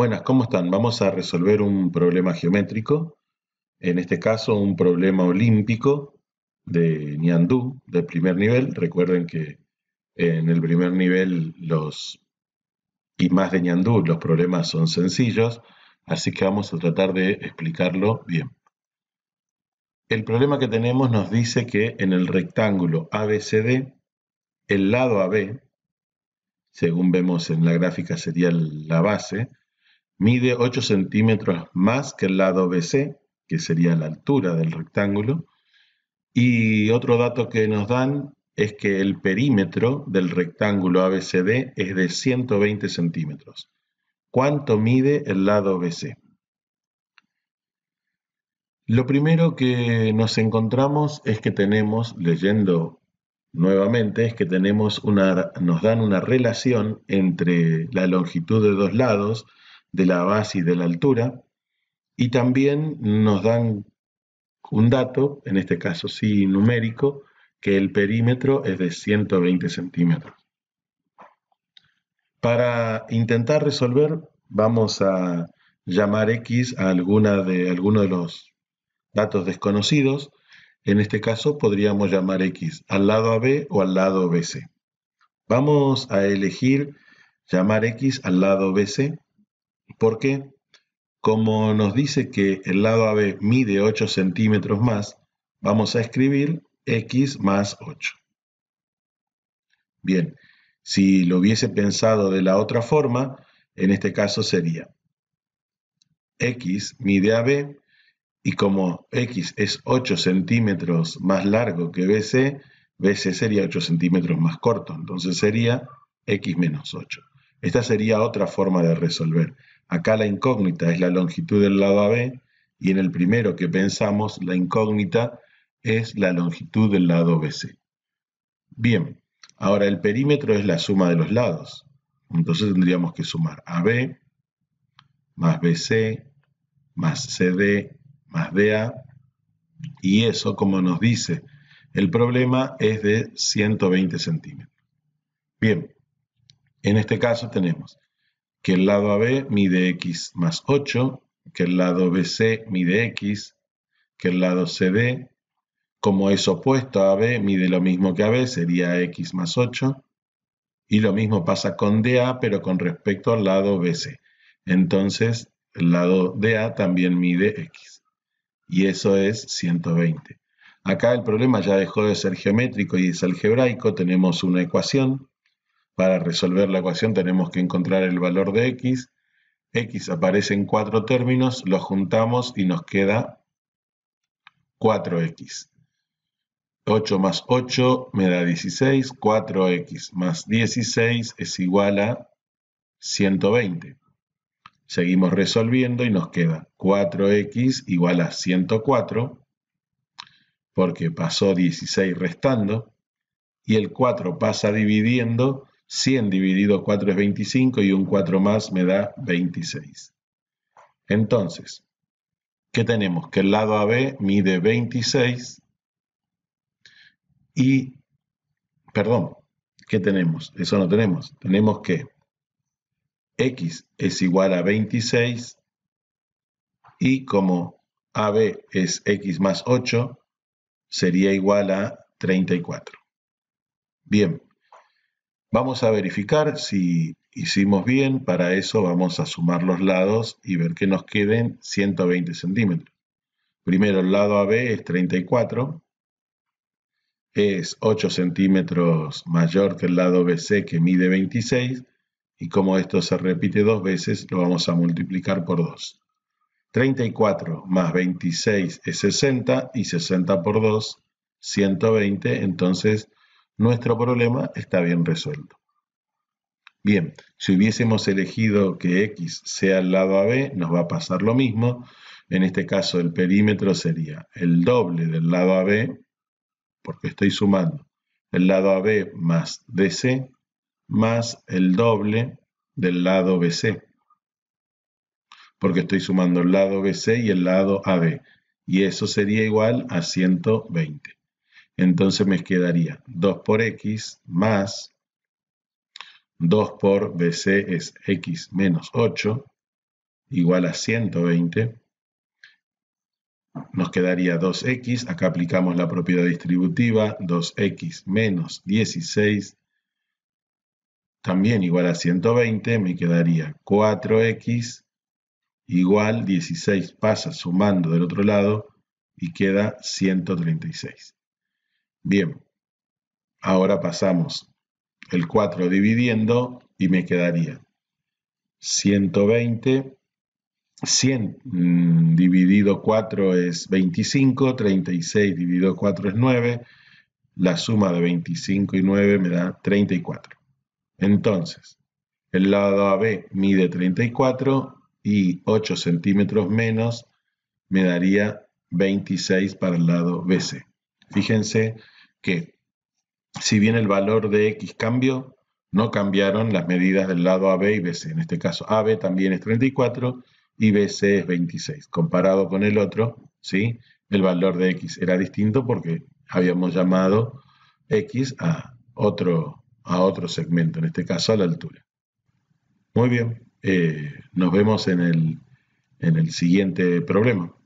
Buenas, ¿cómo están? Vamos a resolver un problema geométrico, en este caso un problema olímpico de Ñandú, del primer nivel. Recuerden que en el primer nivel los y más de Ñandú los problemas son sencillos, así que vamos a tratar de explicarlo bien. El problema que tenemos nos dice que en el rectángulo ABCD, el lado AB, según vemos en la gráfica sería la base, mide 8 centímetros más que el lado BC, que sería la altura del rectángulo. Y otro dato que nos dan es que el perímetro del rectángulo ABCD es de 120 centímetros. ¿Cuánto mide el lado BC? Lo primero que nos encontramos es que tenemos, leyendo nuevamente, es que tenemos nos dan una relación entre la longitud de dos lados de la base y de la altura. Y también nos dan un dato, en este caso sí numérico, que el perímetro es de 120 centímetros. Para intentar resolver, vamos a llamar X a alguna de, alguno de los datos desconocidos. En este caso podríamos llamar X al lado AB o al lado BC. Vamos a elegir llamar X al lado BC porque, como nos dice que el lado AB mide 8 centímetros más, vamos a escribir x más 8. Bien, si lo hubiese pensado de la otra forma, en este caso sería x mide AB y como x es 8 centímetros más largo que BC, BC sería 8 centímetros más corto, entonces sería x menos 8. Esta sería otra forma de resolver. Acá la incógnita es la longitud del lado AB y en el primero que pensamos la incógnita es la longitud del lado BC. Bien, ahora el perímetro es la suma de los lados. Entonces tendríamos que sumar AB más BC más CD más DA y eso, como nos dice el problema, es de 120 centímetros. Bien, en este caso tenemos que el lado AB mide x más 8, que el lado BC mide x, que el lado CD, como es opuesto a AB, mide lo mismo que AB, sería x más 8. Y lo mismo pasa con DA, pero con respecto al lado BC. Entonces, el lado DA también mide x. Y eso es 120. Acá el problema ya dejó de ser geométrico y es algebraico. Tenemos una ecuación para resolver la ecuación tenemos que encontrar el valor de x. x aparece en cuatro términos, lo juntamos y nos queda 4x. 8 más 8 me da 16, 4x más 16 es igual a 120. Seguimos resolviendo y nos queda 4x igual a 104, porque pasó 16 restando, y el 4 pasa dividiendo 100 dividido 4 es 25 y un 4 más me da 26. Entonces, ¿qué tenemos? Que el lado AB mide 26 y, perdón, ¿qué tenemos? Eso no tenemos. Tenemos que X es igual a 26 y como AB es X más 8, sería igual a 34. Bien, Vamos a verificar si hicimos bien, para eso vamos a sumar los lados y ver que nos queden 120 centímetros. Primero el lado AB es 34, es 8 centímetros mayor que el lado BC que mide 26 y como esto se repite dos veces lo vamos a multiplicar por 2. 34 más 26 es 60 y 60 por 2, 120, entonces nuestro problema está bien resuelto. Bien, si hubiésemos elegido que X sea el lado AB, nos va a pasar lo mismo. En este caso el perímetro sería el doble del lado AB, porque estoy sumando el lado AB más DC, más el doble del lado BC, porque estoy sumando el lado BC y el lado AB, y eso sería igual a 120. Entonces me quedaría 2 por x más 2 por bc es x menos 8 igual a 120. Nos quedaría 2x, acá aplicamos la propiedad distributiva, 2x menos 16 también igual a 120, me quedaría 4x igual 16 pasa sumando del otro lado y queda 136. Bien, ahora pasamos el 4 dividiendo y me quedaría 120, 100 mm, dividido 4 es 25, 36 dividido 4 es 9, la suma de 25 y 9 me da 34. Entonces, el lado AB mide 34 y 8 centímetros menos me daría 26 para el lado BC. Fíjense que si bien el valor de X cambió, no cambiaron las medidas del lado AB y BC. En este caso, AB también es 34 y BC es 26. Comparado con el otro, ¿sí? el valor de X era distinto porque habíamos llamado X a otro, a otro segmento, en este caso a la altura. Muy bien, eh, nos vemos en el, en el siguiente problema.